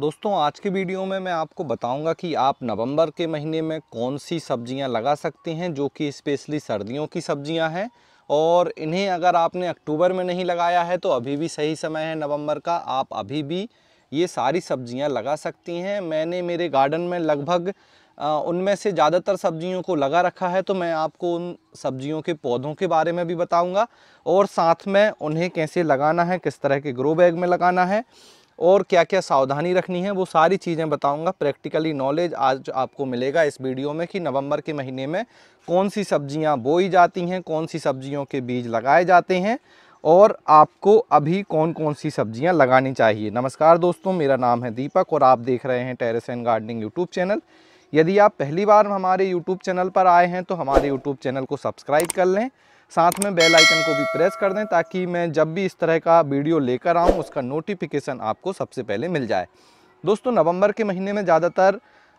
दोस्तों आज के वीडियो में मैं आपको बताऊंगा कि आप नवंबर के महीने में कौन सी सब्जियां लगा सकते हैं जो कि स्पेशली सर्दियों की सब्जियां हैं और इन्हें अगर आपने अक्टूबर में नहीं लगाया है तो अभी भी सही समय है नवंबर का आप अभी भी ये सारी सब्जियां लगा सकती हैं मैंने मेरे गार्डन में लगभग उनमें से ज़्यादातर सब्जियों को लगा रखा है तो मैं आपको उन सब्जियों के पौधों के बारे में भी बताऊंगा और साथ में उन्हें कैसे लगाना है किस तरह के ग्रो बैग में लगाना है और क्या क्या सावधानी रखनी है वो सारी चीज़ें बताऊंगा प्रैक्टिकली नॉलेज आज आपको मिलेगा इस वीडियो में कि नवंबर के महीने में कौन सी सब्जियां बोई जाती हैं कौन सी सब्जियों के बीज लगाए जाते हैं और आपको अभी कौन कौन सी सब्जियां लगानी चाहिए नमस्कार दोस्तों मेरा नाम है दीपक और आप देख रहे हैं terrace and gardening YouTube channel यदि आप पहली बार हमारे यूट्यूब चैनल पर आए हैं तो हमारे यूट्यूब चैनल को सब्सक्राइब कर लें साथ में बेल आइकन को भी प्रेस कर दें ताकि मैं जब भी इस तरह का वीडियो लेकर आऊँ उसका नोटिफिकेशन आपको सबसे पहले मिल जाए दोस्तों नवंबर के महीने में ज़्यादातर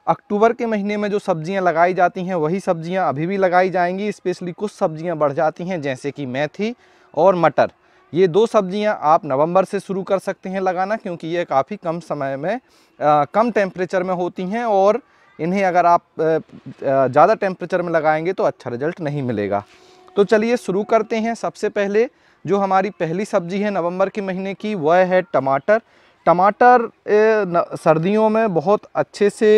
अक्टूबर के महीने में जो सब्जियां लगाई जाती हैं वही सब्जियां अभी भी लगाई जाएंगी स्पेशली कुछ सब्जियां बढ़ जाती हैं जैसे कि मेथी और मटर ये दो सब्जियां आप नवंबर से शुरू कर सकते हैं लगाना क्योंकि ये काफ़ी कम समय में आ, कम टेम्परेचर में होती हैं और इन्हें अगर आप ज़्यादा टेम्परेचर में लगाएंगे तो अच्छा रिजल्ट नहीं मिलेगा तो चलिए शुरू करते हैं सबसे पहले जो हमारी पहली सब्जी है नवंबर के महीने की वह है टमाटर टमाटर सर्दियों में बहुत अच्छे से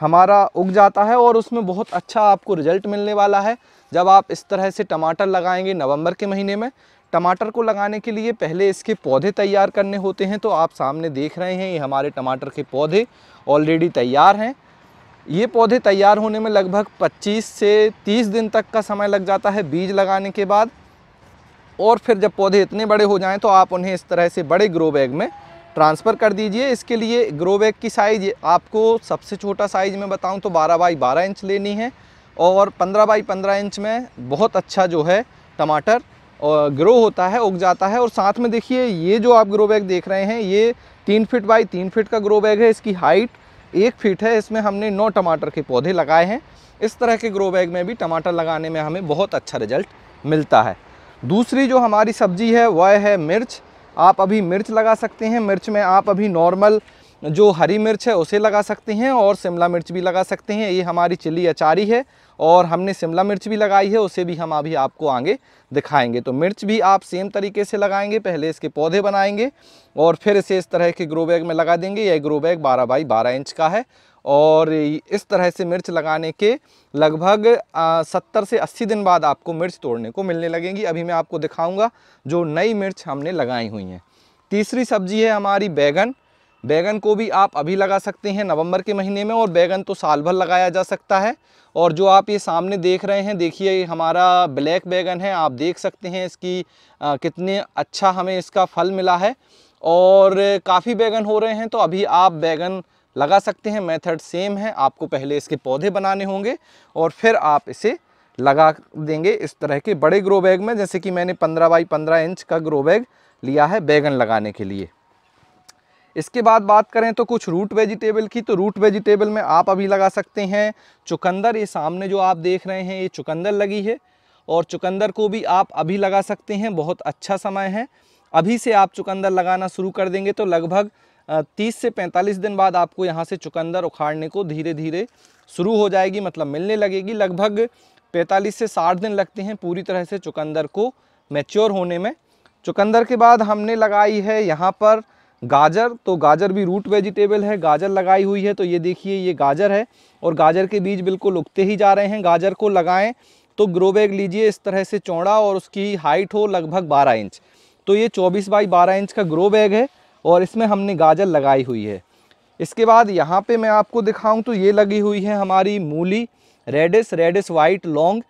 हमारा उग जाता है और उसमें बहुत अच्छा आपको रिजल्ट मिलने वाला है जब आप इस तरह से टमाटर लगाएंगे नवंबर के महीने में टमाटर को लगाने के लिए पहले इसके पौधे तैयार करने होते हैं तो आप सामने देख रहे हैं ये हमारे टमाटर के पौधे ऑलरेडी तैयार हैं ये पौधे तैयार होने में लगभग 25 से 30 दिन तक का समय लग जाता है बीज लगाने के बाद और फिर जब पौधे इतने बड़े हो जाएं तो आप उन्हें इस तरह से बड़े ग्रो बैग में ट्रांसफ़र कर दीजिए इसके लिए ग्रो बैग की साइज़ आपको सबसे छोटा साइज़ में बताऊं तो 12 बाई 12 इंच लेनी है और 15 बाई 15 इंच में बहुत अच्छा जो है टमाटर ग्रो होता है उग जाता है और साथ में देखिए ये जो आप ग्रो बैग देख रहे हैं ये तीन फिट बाई तीन फिट का ग्रो बैग है इसकी हाइट एक फीट है इसमें हमने नौ टमाटर के पौधे लगाए हैं इस तरह के ग्रो बैग में भी टमाटर लगाने में हमें बहुत अच्छा रिजल्ट मिलता है दूसरी जो हमारी सब्जी है वह है मिर्च आप अभी मिर्च लगा सकते हैं मिर्च में आप अभी नॉर्मल जो हरी मिर्च है उसे लगा सकते हैं और शिमला मिर्च भी लगा सकते हैं ये हमारी चिली अचारी है और हमने शिमला मिर्च भी लगाई है उसे भी हम अभी आपको आगे दिखाएंगे तो मिर्च भी आप सेम तरीके से लगाएंगे पहले इसके पौधे बनाएंगे और फिर इसे इस तरह के ग्रो बैग में लगा देंगे यह ग्रो बैग बारह बाई बारह इंच का है और इस तरह से मिर्च लगाने के लगभग सत्तर से अस्सी दिन बाद आपको मिर्च तोड़ने को मिलने लगेंगी अभी मैं आपको दिखाऊँगा जो नई मिर्च हमने लगाई हुई हैं तीसरी सब्जी है हमारी बैगन बैगन को भी आप अभी लगा सकते हैं नवंबर के महीने में और बैगन तो साल भर लगाया जा सकता है और जो आप ये सामने देख रहे हैं देखिए हमारा ब्लैक बैगन है आप देख सकते हैं इसकी आ, कितने अच्छा हमें इसका फल मिला है और काफ़ी बैगन हो रहे हैं तो अभी आप बैगन लगा सकते हैं मेथड सेम है आपको पहले इसके पौधे बनाने होंगे और फिर आप इसे लगा देंगे इस तरह के बड़े ग्रो बैग में जैसे कि मैंने पंद्रह बाई पंद्रह इंच का ग्रो बैग लिया है बैगन लगाने के लिए इसके बाद बात करें तो कुछ रूट वेजिटेबल की तो रूट वेजिटेबल में आप अभी लगा सकते हैं चुकंदर ये सामने जो आप देख रहे हैं ये चुकंदर लगी है और चुकंदर को भी आप अभी लगा सकते हैं बहुत अच्छा समय है अभी से आप चुकंदर लगाना शुरू कर देंगे तो लगभग तीस से पैंतालीस दिन बाद आपको यहाँ से चुकंदर उखाड़ने को धीरे धीरे शुरू हो जाएगी मतलब मिलने लगेगी लगभग पैंतालीस से साठ दिन लगते हैं पूरी तरह से चुकंदर को मैच्योर होने में चुकंदर के बाद हमने लगाई है यहाँ पर गाजर तो गाजर भी रूट वेजिटेबल है गाजर लगाई हुई है तो ये देखिए ये गाजर है और गाजर के बीज बिल्कुल उगते ही जा रहे हैं गाजर को लगाएं तो ग्रो बैग लीजिए इस तरह से चौड़ा और उसकी हाइट हो लगभग 12 इंच तो ये 24 बाई 12 इंच का ग्रो बैग है और इसमें हमने गाजर लगाई हुई है इसके बाद यहाँ पर मैं आपको दिखाऊँ तो ये लगी हुई है हमारी मूली रेडिस रेडिस वाइट लॉन्ग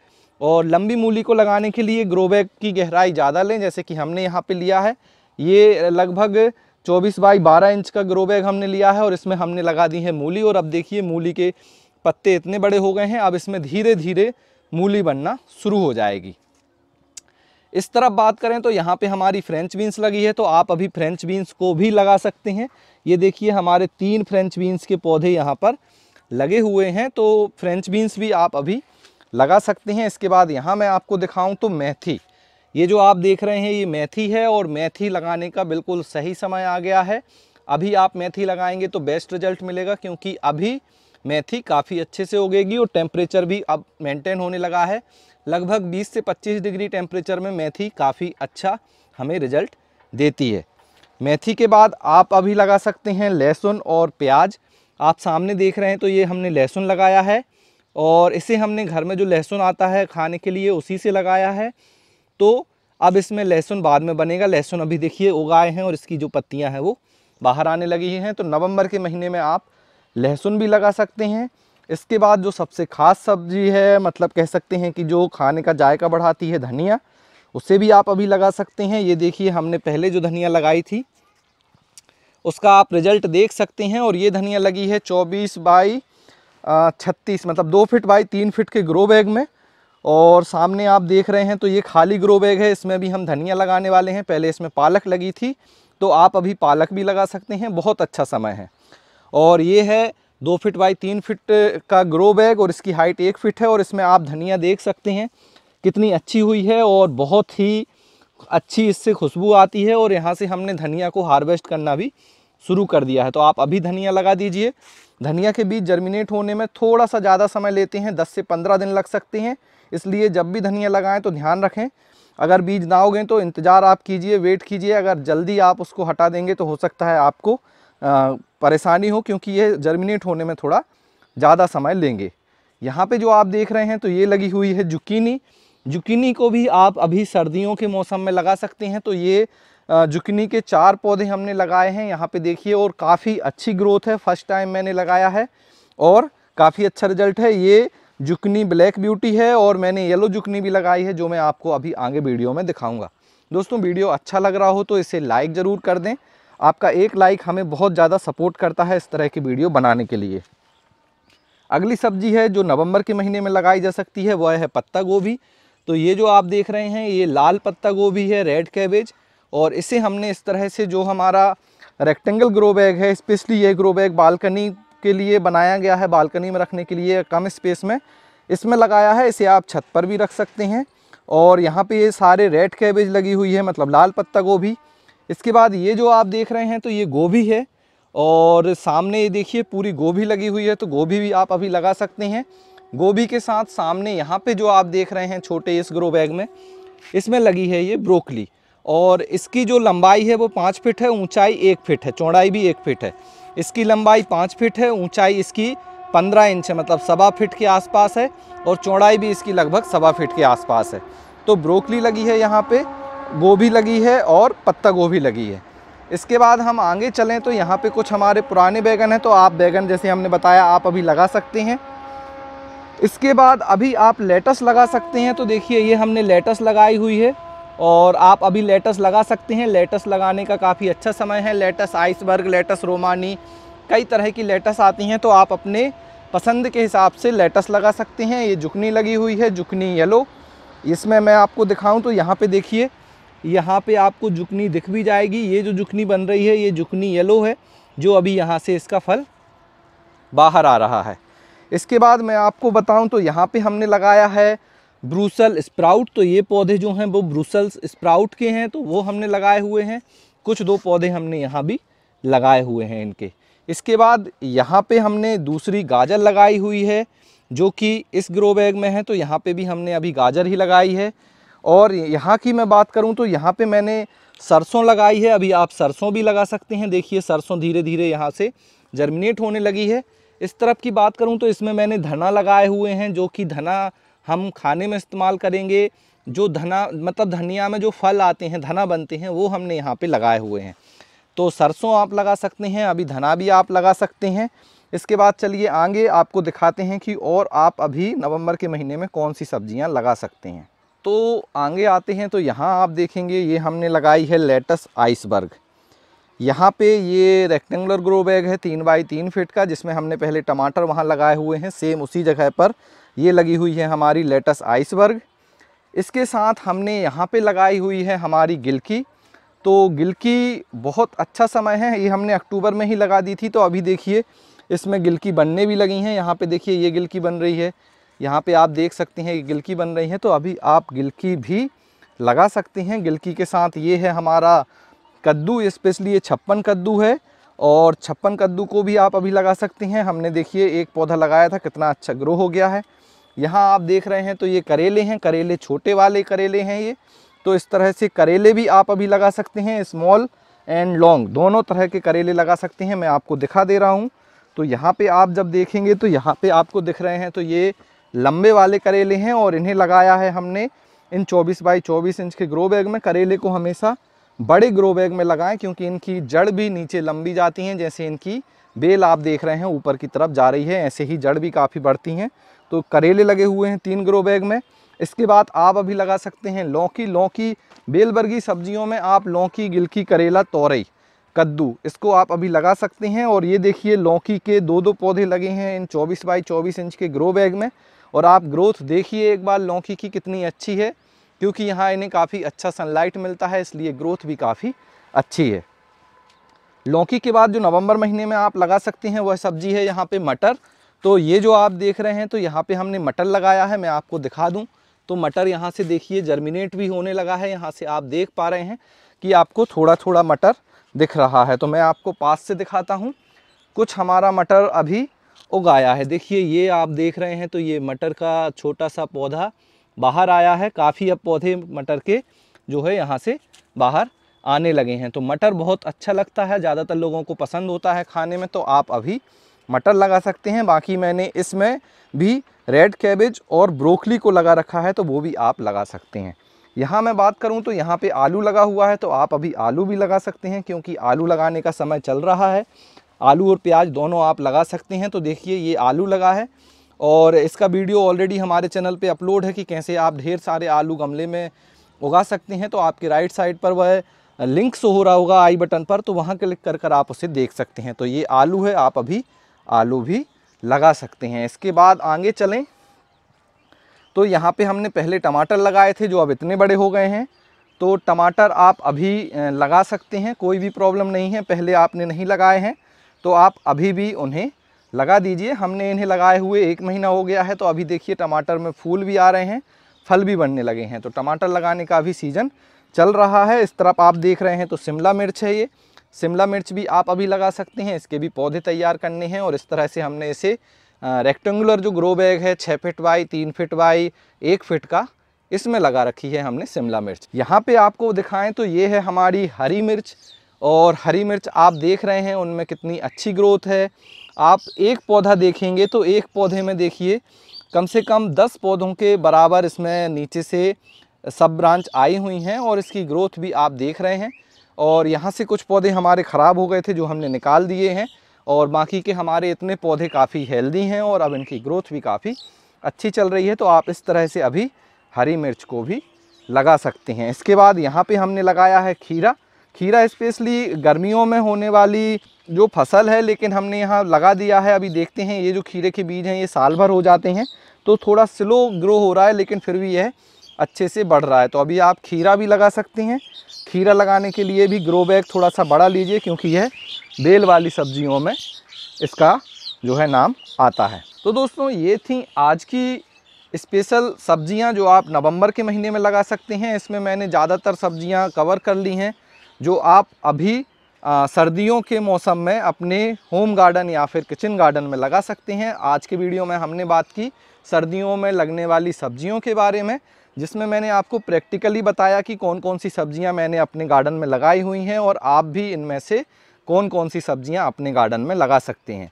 और लंबी मूली को लगाने के लिए ग्रो बैग की गहराई ज़्यादा लें जैसे कि हमने यहाँ पर लिया है ये लगभग चौबीस बाई बारह इंच का ग्रो बैग हमने लिया है और इसमें हमने लगा दी है मूली और अब देखिए मूली के पत्ते इतने बड़े हो गए हैं अब इसमें धीरे धीरे मूली बनना शुरू हो जाएगी इस तरफ बात करें तो यहाँ पे हमारी फ्रेंच बीन्स लगी है तो आप अभी फ्रेंच बीन्स को भी लगा सकते हैं ये देखिए हमारे तीन फ्रेंच बीन्स के पौधे यहाँ पर लगे हुए हैं तो फ्रेंच बीन्स भी आप अभी लगा सकते हैं इसके बाद यहाँ मैं आपको दिखाऊँ तो मेथी ये जो आप देख रहे हैं ये मेथी है और मेथी लगाने का बिल्कुल सही समय आ गया है अभी आप मेथी लगाएंगे तो बेस्ट रिजल्ट मिलेगा क्योंकि अभी मेथी काफ़ी अच्छे से उगेगी और टेम्परेचर भी अब मेंटेन होने लगा है लगभग 20 से 25 डिग्री टेम्परेचर में मेथी काफ़ी अच्छा हमें रिजल्ट देती है मेथी के बाद आप अभी लगा सकते हैं लहसुन और प्याज आप सामने देख रहे हैं तो ये हमने लहसुन लगाया है और इसे हमने घर में जो लहसुन आता है खाने के लिए उसी से लगाया है तो अब इसमें लहसुन बाद में बनेगा लहसुन अभी देखिए उगाए हैं और इसकी जो पत्तियां हैं वो बाहर आने लगी हैं तो नवंबर के महीने में आप लहसुन भी लगा सकते हैं इसके बाद जो सबसे ख़ास सब्जी है मतलब कह सकते हैं कि जो खाने का जायका बढ़ाती है धनिया उसे भी आप अभी लगा सकते हैं ये देखिए हमने पहले जो धनिया लगाई थी उसका आप रिजल्ट देख सकते हैं और ये धनिया लगी है चौबीस बाई छत्तीस मतलब दो फिट बाई तीन फिट के ग्रो बैग में और सामने आप देख रहे हैं तो ये खाली ग्रो बैग है इसमें भी हम धनिया लगाने वाले हैं पहले इसमें पालक लगी थी तो आप अभी पालक भी लगा सकते हैं बहुत अच्छा समय है और ये है दो फिट बाई तीन फिट का ग्रो बैग और इसकी हाइट एक फिट है और इसमें आप धनिया देख सकते हैं कितनी अच्छी हुई है और बहुत ही अच्छी इससे खुशबू आती है और यहाँ से हमने धनिया को हार्वेस्ट करना भी शुरू कर दिया है तो आप अभी धनिया लगा दीजिए धनिया के बीज जर्मिनेट होने में थोड़ा सा ज़्यादा समय लेते हैं 10 से 15 दिन लग सकते हैं इसलिए जब भी धनिया लगाएं तो ध्यान रखें अगर बीज ना हो गए तो इंतज़ार आप कीजिए वेट कीजिए अगर जल्दी आप उसको हटा देंगे तो हो सकता है आपको परेशानी हो क्योंकि ये जर्मिनेट होने में थोड़ा ज़्यादा समय लेंगे यहाँ पे जो आप देख रहे हैं तो ये लगी हुई है जुकीनी जुकीनी को भी आप अभी सर्दियों के मौसम में लगा सकते हैं तो ये जुकीनी के चार पौधे हमने लगाए हैं यहाँ पे देखिए और काफ़ी अच्छी ग्रोथ है फर्स्ट टाइम मैंने लगाया है और काफ़ी अच्छा रिजल्ट है ये जुकनी ब्लैक ब्यूटी है और मैंने येलो जुकनी भी लगाई है जो मैं आपको अभी आगे वीडियो में दिखाऊंगा दोस्तों वीडियो अच्छा लग रहा हो तो इसे लाइक ज़रूर कर दें आपका एक लाइक हमें बहुत ज़्यादा सपोर्ट करता है इस तरह की वीडियो बनाने के लिए अगली सब्जी है जो नवंबर के महीने में लगाई जा सकती है वह है पत्ता गोभी तो ये जो आप देख रहे हैं ये लाल पत्ता गोभी है रेड कैबेज और इसे हमने इस तरह से जो हमारा रेक्टेंगल ग्रो बैग है स्पेशली ये ग्रो बैग बालकनी के लिए बनाया गया है बालकनी में रखने के लिए कम स्पेस में इसमें लगाया है इसे आप छत पर भी रख सकते हैं और यहाँ पे ये सारे रेड कैबेज लगी हुई है मतलब लाल पत्ता गोभी इसके बाद ये जो आप देख रहे हैं तो ये गोभी है और सामने ये देखिए पूरी गोभी लगी हुई है तो गोभी भी आप अभी लगा सकते हैं गोभी के साथ सामने यहाँ पे जो आप देख रहे हैं छोटे इस ग्रो बैग में इसमें लगी है ये ब्रोकली और इसकी जो लंबाई है वो पाँच फिट है ऊँचाई एक फिट है चौड़ाई भी एक फिट है इसकी लंबाई पाँच फिट है ऊंचाई इसकी पंद्रह इंच है मतलब सवा फिट के आसपास है और चौड़ाई भी इसकी लगभग सवा फिट के आसपास है तो ब्रोकली लगी है यहाँ पे गोभी लगी है और पत्ता गोभी लगी है इसके बाद हम आगे चलें तो यहाँ पे कुछ हमारे पुराने बैगन हैं तो आप बैगन जैसे हमने बताया आप अभी लगा सकते हैं इसके बाद अभी आप लेटस लगा सकते हैं तो देखिए ये हमने लेटस लगाई हुई है और आप अभी लेटस लगा सकते हैं लेटस लगाने का काफ़ी अच्छा समय है लेटस आइसबर्ग लेटस रोमानी कई तरह की लेटस आती हैं तो आप अपने पसंद के हिसाब से लेटस लगा सकते हैं ये जुकनी लगी हुई है जुकनी येलो इसमें मैं आपको दिखाऊं तो यहाँ पे देखिए यहाँ पे आपको जुकनी दिख भी जाएगी ये जो जुकनी बन रही है ये जुकनी येलो है जो अभी यहाँ से इसका फल बाहर आ रहा है इसके बाद मैं आपको बताऊँ तो यहाँ पर हमने लगाया है ब्रूसल स्प्राउट तो ये पौधे जो हैं वो ब्रूसल्स स्प्राउट के हैं तो वो हमने लगाए हुए हैं कुछ दो पौधे हमने यहाँ भी लगाए हुए हैं इनके इसके बाद यहाँ पे हमने दूसरी गाजर लगाई हुई है जो कि इस ग्रो बैग में है तो यहाँ पे भी हमने अभी गाजर ही लगाई है और यहाँ की मैं बात करूँ तो यहाँ पे मैंने सरसों लगाई है अभी आप सरसों भी लगा सकते हैं देखिए सरसों धीरे धीरे यहाँ से जर्मिनेट होने लगी है इस तरफ की बात करूँ तो इसमें मैंने धना लगाए हुए हैं जो कि धना हम खाने में इस्तेमाल करेंगे जो धना मतलब धनिया में जो फल आते हैं धना बनते हैं वो हमने यहाँ पे लगाए हुए हैं तो सरसों आप लगा सकते हैं अभी धना भी आप लगा सकते हैं इसके बाद चलिए आगे आपको दिखाते हैं कि और आप अभी नवंबर के महीने में कौन सी सब्जियाँ लगा सकते हैं तो आगे आते हैं तो यहाँ आप देखेंगे ये हमने लगाई है लेटस आइसबर्ग यहाँ पे ये रेक्टेंगुलर ग्रो बैग है तीन बाई तीन फिट का जिसमें हमने पहले टमाटर वहाँ लगाए हुए हैं सेम उसी जगह पर ये लगी हुई है हमारी लेटस आइसबर्ग इसके साथ हमने यहाँ पे लगाई हुई है हमारी गिलकी तो गिलकी बहुत अच्छा समय है ये हमने अक्टूबर में ही लगा दी थी तो अभी देखिए इसमें गिलकी बनने भी लगी हैं यहाँ पे देखिए ये गिलकी बन रही है यहाँ पे आप देख सकते हैं ये गिलकी बन रही है तो अभी आप गिलकी भी लगा सकते हैं गिलकी के साथ ये है हमारा कद्दू इस्पेशली ये छप्पन कद्दू है और छप्पन कद्दू को भी आप अभी लगा सकते हैं हमने देखिए एक पौधा लगाया था कितना अच्छा ग्रो हो गया है यहाँ आप देख रहे हैं तो ये करेले हैं करेले छोटे वाले करेले हैं ये तो इस तरह से करेले भी आप अभी लगा सकते हैं स्मॉल एंड लॉन्ग दोनों तरह के करेले लगा सकते हैं मैं आपको दिखा दे रहा हूँ तो यहाँ पे आप जब देखेंगे तो यहाँ पे आपको दिख रहे हैं तो ये लंबे वाले करेले हैं और इन्हें लगाया है हमने इन 24 बाई 24 इंच के ग्रो बैग में करेले को हमेशा बड़े ग्रो बैग में लगाएं क्योंकि इनकी जड़ भी नीचे लंबी जाती हैं जैसे इनकी बेल आप देख रहे हैं ऊपर की तरफ जा रही है ऐसे ही जड़ भी काफ़ी बढ़ती हैं तो करेले लगे हुए हैं तीन ग्रो बैग में इसके बाद आप अभी लगा सकते हैं लौकी लौकी बेलबर्गी सब्जियों में आप लौकी गिलकी करेला तोरई कद्दू इसको आप अभी लगा सकते हैं और ये देखिए लौकी के दो दो पौधे लगे हैं इन 24 बाई 24 इंच के ग्रो बैग में और आप ग्रोथ देखिए एक बार लौकी की कितनी अच्छी है क्योंकि यहाँ इन्हें काफ़ी अच्छा सनलाइट मिलता है इसलिए ग्रोथ भी काफ़ी अच्छी है लौकी के बाद जो नवंबर महीने में आप लगा सकते हैं वह सब्जी है यहाँ पे मटर तो ये जो आप देख रहे हैं तो यहाँ पे हमने मटर लगाया है मैं आपको दिखा दूँ तो मटर यहाँ से देखिए जर्मिनेट भी होने लगा है यहाँ से आप देख पा रहे हैं कि आपको थोड़ा थोड़ा मटर दिख रहा है तो मैं आपको पास से दिखाता हूँ कुछ हमारा मटर अभी उगाया है देखिए ये आप देख रहे हैं तो ये मटर का छोटा सा पौधा बाहर आया है काफ़ी अब पौधे मटर के जो है यहाँ से बाहर आने लगे हैं तो मटर बहुत अच्छा लगता है ज़्यादातर लोगों को पसंद होता है खाने में तो आप अभी मटर लगा सकते हैं बाकी मैंने इसमें भी रेड कैबेज और ब्रोकली को लगा रखा है तो वो भी आप लगा सकते हैं यहाँ मैं बात करूँ तो यहाँ पे आलू लगा हुआ है तो आप अभी आलू भी लगा सकते हैं क्योंकि आलू लगाने का समय चल रहा है आलू और प्याज दोनों आप लगा सकते हैं तो देखिए ये आलू लगा है और इसका वीडियो ऑलरेडी हमारे चैनल पर अपलोड है कि कैसे आप ढेर सारे आलू गमले में उगा सकते हैं तो आपके राइट साइड पर वह लिंक हो रहा होगा आई बटन पर तो वहाँ क्लिक कर कर आप उसे देख सकते हैं तो ये आलू है आप अभी आलू भी लगा सकते हैं इसके बाद आगे चलें तो यहाँ पे हमने पहले टमाटर लगाए थे जो अब इतने बड़े हो गए हैं तो टमाटर आप अभी लगा सकते हैं कोई भी प्रॉब्लम नहीं है पहले आपने नहीं लगाए हैं तो आप अभी भी उन्हें लगा दीजिए हमने इन्हें लगाए हुए एक महीना हो गया है तो अभी देखिए टमाटर में फूल भी आ रहे हैं फल भी बनने लगे हैं तो टमाटर लगाने का अभी सीज़न चल रहा है इस तरफ आप देख रहे हैं तो शिमला मिर्च है ये शिमला मिर्च भी आप अभी लगा सकते हैं इसके भी पौधे तैयार करने हैं और इस तरह से हमने इसे रेक्टेंगुलर जो ग्रो बैग है छः फिट बाई तीन फिट बाई एक फिट का इसमें लगा रखी है हमने शिमला मिर्च यहाँ पे आपको दिखाएं तो ये है हमारी हरी मिर्च और हरी मिर्च आप देख रहे हैं उनमें कितनी अच्छी ग्रोथ है आप एक पौधा देखेंगे तो एक पौधे में देखिए कम से कम दस पौधों के बराबर इसमें नीचे से सब ब्रांच आई हुई हैं और इसकी ग्रोथ भी आप देख रहे हैं और यहाँ से कुछ पौधे हमारे ख़राब हो गए थे जो हमने निकाल दिए हैं और बाकी के हमारे इतने पौधे काफ़ी हेल्दी हैं और अब इनकी ग्रोथ भी काफ़ी अच्छी चल रही है तो आप इस तरह से अभी हरी मिर्च को भी लगा सकते हैं इसके बाद यहाँ पे हमने लगाया है खीरा खीरा स्पेशली गर्मियों में होने वाली जो फसल है लेकिन हमने यहाँ लगा दिया है अभी देखते हैं ये जो खीरे के बीज हैं ये साल भर हो जाते हैं तो थोड़ा स्लो ग्रो हो रहा है लेकिन फिर भी यह अच्छे से बढ़ रहा है तो अभी आप खीरा भी लगा सकते हैं खीरा लगाने के लिए भी ग्रो बैग थोड़ा सा बड़ा लीजिए क्योंकि यह बेल वाली सब्जियों में इसका जो है नाम आता है तो दोस्तों ये थी आज की स्पेशल सब्जियां जो आप नवंबर के महीने में लगा सकते हैं इसमें मैंने ज़्यादातर सब्जियां कवर कर ली हैं जो आप अभी आ, सर्दियों के मौसम में अपने होम गार्डन या फिर किचन गार्डन में लगा सकते हैं आज के वीडियो में हमने बात की सर्दियों में लगने वाली सब्जियों के बारे में जिसमें मैंने आपको प्रैक्टिकली बताया कि कौन कौन सी सब्जियां मैंने अपने गार्डन में लगाई हुई हैं और आप भी इनमें से कौन कौन सी सब्जियां अपने गार्डन में लगा सकते हैं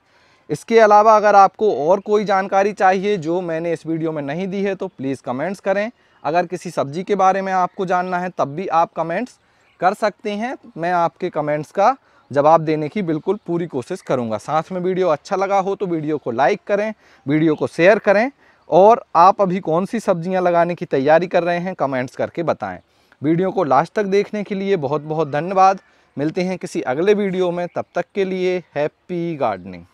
इसके अलावा अगर आपको और कोई जानकारी चाहिए जो मैंने इस वीडियो में नहीं दी है तो प्लीज़ कमेंट्स करें अगर किसी सब्ज़ी के बारे में आपको जानना है तब भी आप कमेंट्स कर सकते हैं मैं आपके कमेंट्स का जवाब देने की बिल्कुल पूरी कोशिश करूँगा साथ में वीडियो अच्छा लगा हो तो वीडियो को लाइक करें वीडियो को शेयर करें और आप अभी कौन सी सब्जियां लगाने की तैयारी कर रहे हैं कमेंट्स करके बताएं वीडियो को लास्ट तक देखने के लिए बहुत बहुत धन्यवाद मिलते हैं किसी अगले वीडियो में तब तक के लिए हैप्पी गार्डनिंग